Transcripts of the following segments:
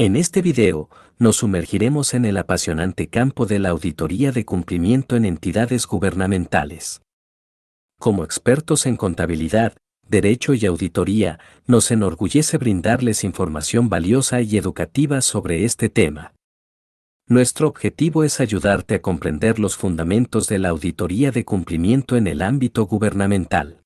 En este video, nos sumergiremos en el apasionante campo de la auditoría de cumplimiento en entidades gubernamentales. Como expertos en contabilidad, derecho y auditoría, nos enorgullece brindarles información valiosa y educativa sobre este tema. Nuestro objetivo es ayudarte a comprender los fundamentos de la auditoría de cumplimiento en el ámbito gubernamental.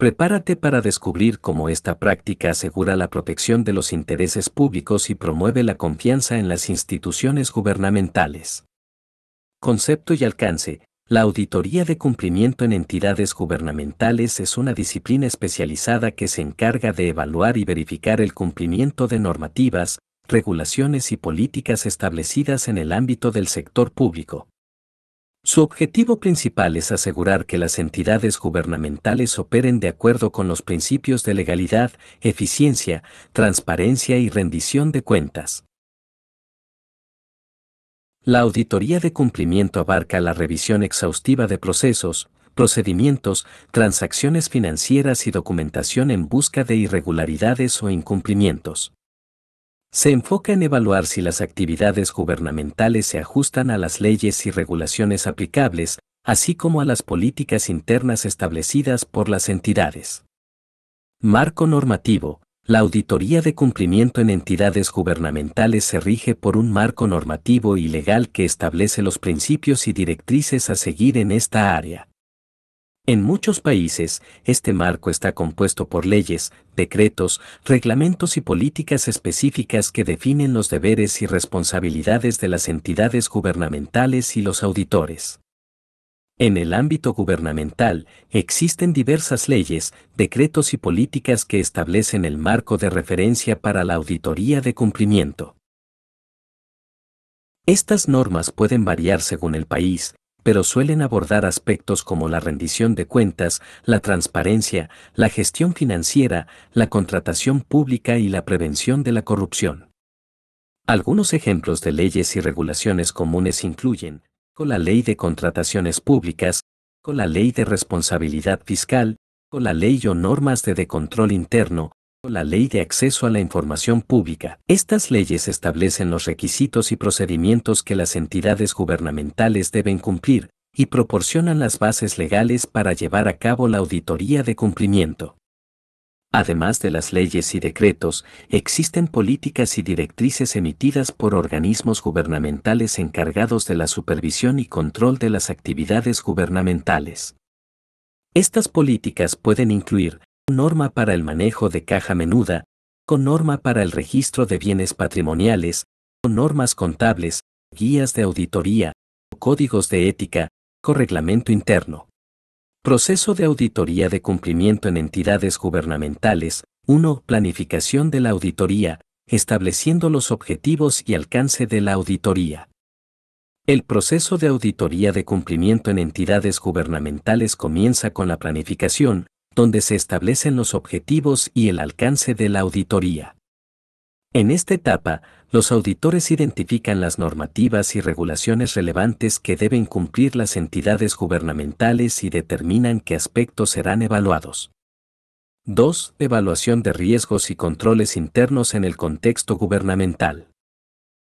Prepárate para descubrir cómo esta práctica asegura la protección de los intereses públicos y promueve la confianza en las instituciones gubernamentales. Concepto y alcance. La auditoría de cumplimiento en entidades gubernamentales es una disciplina especializada que se encarga de evaluar y verificar el cumplimiento de normativas, regulaciones y políticas establecidas en el ámbito del sector público. Su objetivo principal es asegurar que las entidades gubernamentales operen de acuerdo con los principios de legalidad, eficiencia, transparencia y rendición de cuentas. La auditoría de cumplimiento abarca la revisión exhaustiva de procesos, procedimientos, transacciones financieras y documentación en busca de irregularidades o incumplimientos. Se enfoca en evaluar si las actividades gubernamentales se ajustan a las leyes y regulaciones aplicables, así como a las políticas internas establecidas por las entidades. Marco normativo. La auditoría de cumplimiento en entidades gubernamentales se rige por un marco normativo y legal que establece los principios y directrices a seguir en esta área. En muchos países, este marco está compuesto por leyes, decretos, reglamentos y políticas específicas que definen los deberes y responsabilidades de las entidades gubernamentales y los auditores. En el ámbito gubernamental, existen diversas leyes, decretos y políticas que establecen el marco de referencia para la auditoría de cumplimiento. Estas normas pueden variar según el país, pero suelen abordar aspectos como la rendición de cuentas, la transparencia, la gestión financiera, la contratación pública y la prevención de la corrupción. Algunos ejemplos de leyes y regulaciones comunes incluyen con la ley de contrataciones públicas, con la ley de responsabilidad fiscal, con la ley o normas de, control interno, la Ley de Acceso a la Información Pública. Estas leyes establecen los requisitos y procedimientos que las entidades gubernamentales deben cumplir y proporcionan las bases legales para llevar a cabo la auditoría de cumplimiento. Además de las leyes y decretos, existen políticas y directrices emitidas por organismos gubernamentales encargados de la supervisión y control de las actividades gubernamentales. Estas políticas pueden incluir norma para el manejo de caja menuda, con norma para el registro de bienes patrimoniales, con normas contables, guías de auditoría, códigos de ética, con reglamento interno. Proceso de auditoría de cumplimiento en entidades gubernamentales. 1. Planificación de la auditoría, estableciendo los objetivos y alcance de la auditoría. El proceso de auditoría de cumplimiento en entidades gubernamentales comienza con la planificación, donde se establecen los objetivos y el alcance de la auditoría. En esta etapa, los auditores identifican las normativas y regulaciones relevantes que deben cumplir las entidades gubernamentales y determinan qué aspectos serán evaluados. 2. Evaluación de riesgos y controles internos en el contexto gubernamental.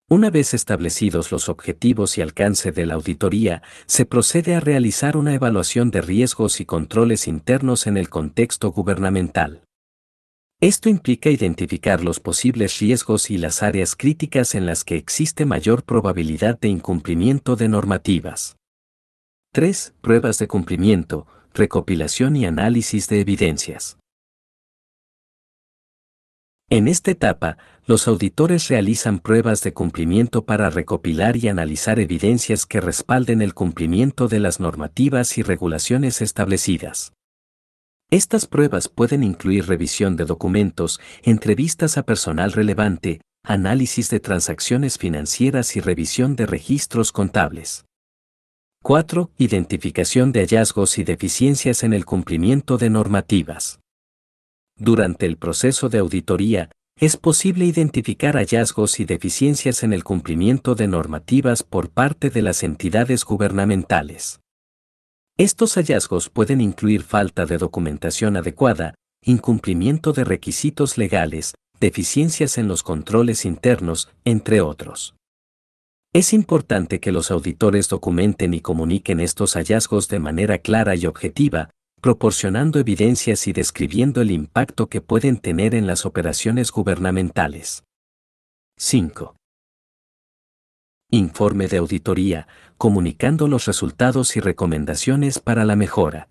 Una vez establecidos los objetivos y alcance de la auditoría, se procede a realizar una evaluación de riesgos y controles internos en el contexto gubernamental. Esto implica identificar los posibles riesgos y las áreas críticas en las que existe mayor probabilidad de incumplimiento de normativas. 3. Pruebas de cumplimiento, recopilación y análisis de evidencias. En esta etapa, los auditores realizan pruebas de cumplimiento para recopilar y analizar evidencias que respalden el cumplimiento de las normativas y regulaciones establecidas. Estas pruebas pueden incluir revisión de documentos, entrevistas a personal relevante, análisis de transacciones financieras y revisión de registros contables. 4. Identificación de hallazgos y deficiencias en el cumplimiento de normativas. Durante el proceso de auditoría, es posible identificar hallazgos y deficiencias en el cumplimiento de normativas por parte de las entidades gubernamentales. Estos hallazgos pueden incluir falta de documentación adecuada, incumplimiento de requisitos legales, deficiencias en los controles internos, entre otros. Es importante que los auditores documenten y comuniquen estos hallazgos de manera clara y objetiva, proporcionando evidencias y describiendo el impacto que pueden tener en las operaciones gubernamentales. 5. Informe de auditoría, comunicando los resultados y recomendaciones para la mejora.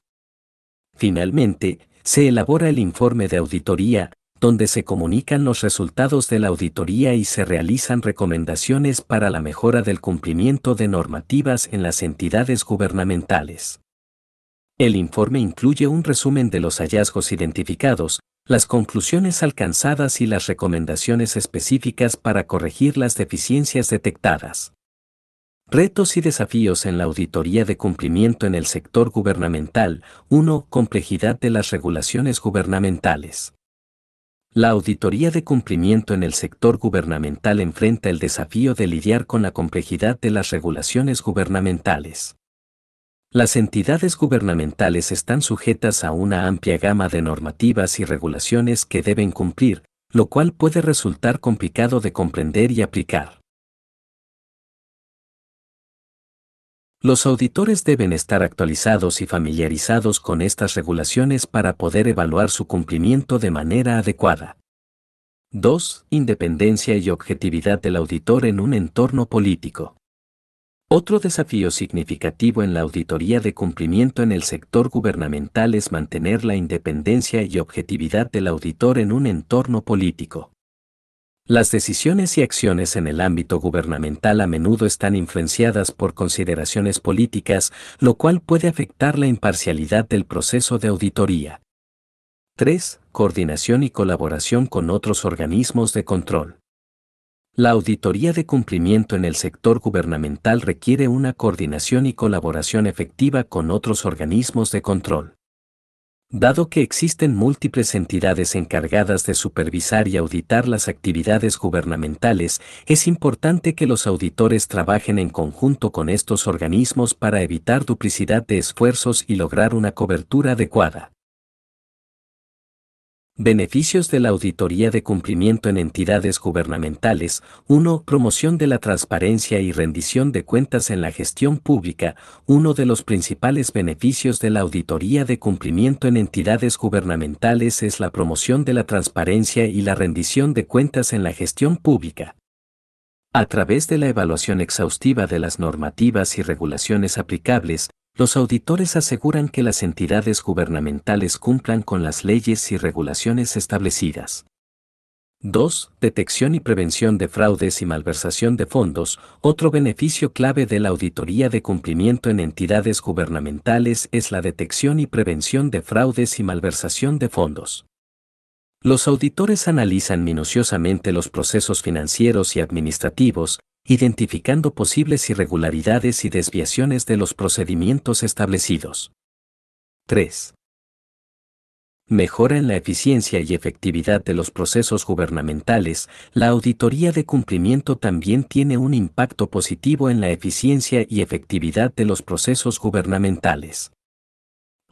Finalmente, se elabora el informe de auditoría, donde se comunican los resultados de la auditoría y se realizan recomendaciones para la mejora del cumplimiento de normativas en las entidades gubernamentales. El informe incluye un resumen de los hallazgos identificados, las conclusiones alcanzadas y las recomendaciones específicas para corregir las deficiencias detectadas. Retos y desafíos en la auditoría de cumplimiento en el sector gubernamental. 1. Complejidad de las regulaciones gubernamentales. La auditoría de cumplimiento en el sector gubernamental enfrenta el desafío de lidiar con la complejidad de las regulaciones gubernamentales. Las entidades gubernamentales están sujetas a una amplia gama de normativas y regulaciones que deben cumplir, lo cual puede resultar complicado de comprender y aplicar. Los auditores deben estar actualizados y familiarizados con estas regulaciones para poder evaluar su cumplimiento de manera adecuada. 2. Independencia y objetividad del auditor en un entorno político. Otro desafío significativo en la auditoría de cumplimiento en el sector gubernamental es mantener la independencia y objetividad del auditor en un entorno político. Las decisiones y acciones en el ámbito gubernamental a menudo están influenciadas por consideraciones políticas, lo cual puede afectar la imparcialidad del proceso de auditoría. 3. Coordinación y colaboración con otros organismos de control. La auditoría de cumplimiento en el sector gubernamental requiere una coordinación y colaboración efectiva con otros organismos de control. Dado que existen múltiples entidades encargadas de supervisar y auditar las actividades gubernamentales, es importante que los auditores trabajen en conjunto con estos organismos para evitar duplicidad de esfuerzos y lograr una cobertura adecuada. Beneficios de la auditoría de cumplimiento en entidades gubernamentales. 1. Promoción de la transparencia y rendición de cuentas en la gestión pública. Uno de los principales beneficios de la auditoría de cumplimiento en entidades gubernamentales es la promoción de la transparencia y la rendición de cuentas en la gestión pública. A través de la evaluación exhaustiva de las normativas y regulaciones aplicables, los auditores aseguran que las entidades gubernamentales cumplan con las leyes y regulaciones establecidas. 2. Detección y prevención de fraudes y malversación de fondos. Otro beneficio clave de la auditoría de cumplimiento en entidades gubernamentales es la detección y prevención de fraudes y malversación de fondos. Los auditores analizan minuciosamente los procesos financieros y administrativos, identificando posibles irregularidades y desviaciones de los procedimientos establecidos. 3. Mejora en la eficiencia y efectividad de los procesos gubernamentales, la auditoría de cumplimiento también tiene un impacto positivo en la eficiencia y efectividad de los procesos gubernamentales.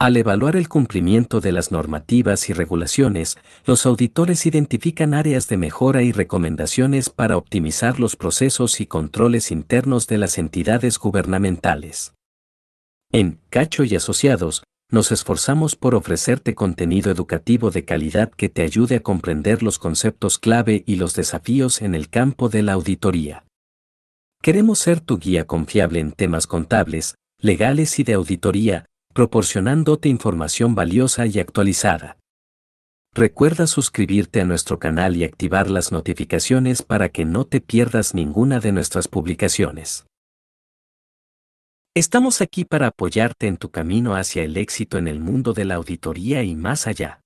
Al evaluar el cumplimiento de las normativas y regulaciones, los auditores identifican áreas de mejora y recomendaciones para optimizar los procesos y controles internos de las entidades gubernamentales. En Cacho y Asociados, nos esforzamos por ofrecerte contenido educativo de calidad que te ayude a comprender los conceptos clave y los desafíos en el campo de la auditoría. Queremos ser tu guía confiable en temas contables, legales y de auditoría, proporcionándote información valiosa y actualizada. Recuerda suscribirte a nuestro canal y activar las notificaciones para que no te pierdas ninguna de nuestras publicaciones. Estamos aquí para apoyarte en tu camino hacia el éxito en el mundo de la auditoría y más allá.